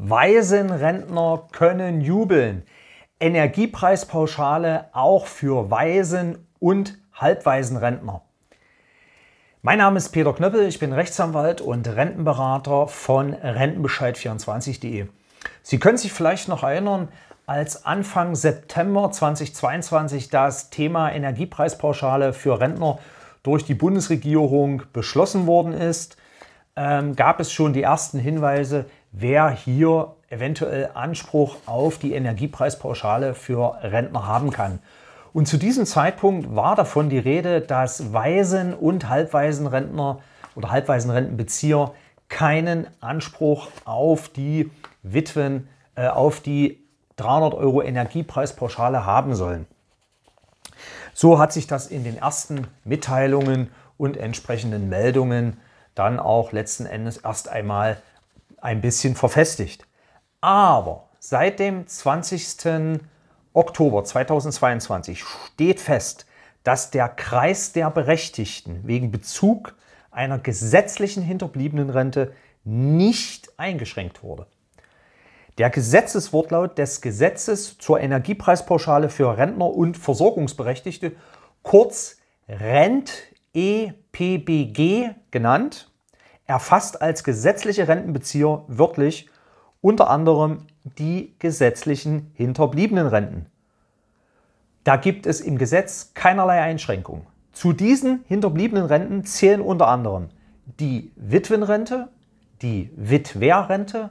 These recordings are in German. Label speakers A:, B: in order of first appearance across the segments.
A: Waisenrentner können jubeln. Energiepreispauschale auch für Waisen- und Halbwaisenrentner. Mein Name ist Peter Knöppel, ich bin Rechtsanwalt und Rentenberater von Rentenbescheid24.de. Sie können sich vielleicht noch erinnern, als Anfang September 2022 das Thema Energiepreispauschale für Rentner durch die Bundesregierung beschlossen worden ist, ähm, gab es schon die ersten Hinweise, wer hier eventuell Anspruch auf die Energiepreispauschale für Rentner haben kann. Und zu diesem Zeitpunkt war davon die Rede, dass Waisen- und Halbwaisenrentner oder Halbwaisenrentenbezieher keinen Anspruch auf die Witwen, äh, auf die 300 Euro Energiepreispauschale haben sollen. So hat sich das in den ersten Mitteilungen und entsprechenden Meldungen dann auch letzten Endes erst einmal ein bisschen verfestigt. Aber seit dem 20. Oktober 2022 steht fest, dass der Kreis der Berechtigten wegen Bezug einer gesetzlichen hinterbliebenen Rente nicht eingeschränkt wurde. Der Gesetzeswortlaut des Gesetzes zur Energiepreispauschale für Rentner und Versorgungsberechtigte, kurz RENT-EPBG genannt, erfasst als gesetzliche Rentenbezieher wörtlich unter anderem die gesetzlichen hinterbliebenen Renten. Da gibt es im Gesetz keinerlei Einschränkungen. Zu diesen hinterbliebenen Renten zählen unter anderem die Witwenrente, die Witwerrente,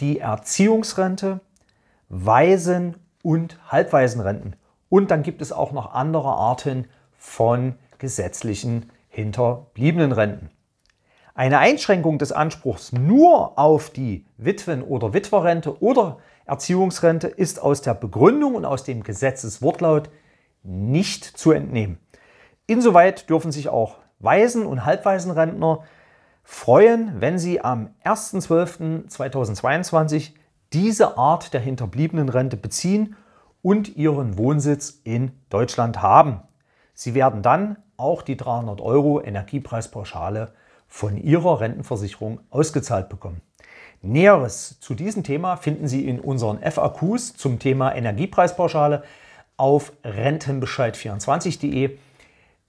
A: die Erziehungsrente, Waisen- und Halbwaisenrenten. Und dann gibt es auch noch andere Arten von gesetzlichen hinterbliebenen Renten. Eine Einschränkung des Anspruchs nur auf die Witwen- oder Witwerrente oder Erziehungsrente ist aus der Begründung und aus dem Gesetzeswortlaut nicht zu entnehmen. Insoweit dürfen sich auch Waisen- und Halbwaisenrentner freuen, wenn sie am 1.12.2022 diese Art der hinterbliebenen Rente beziehen und ihren Wohnsitz in Deutschland haben. Sie werden dann auch die 300 Euro Energiepreispauschale von ihrer Rentenversicherung ausgezahlt bekommen. Näheres zu diesem Thema finden Sie in unseren FAQs zum Thema Energiepreispauschale auf rentenbescheid24.de.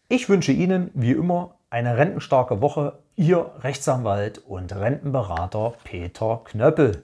A: Ich wünsche Ihnen wie immer eine rentenstarke Woche. Ihr Rechtsanwalt und Rentenberater Peter Knöppel.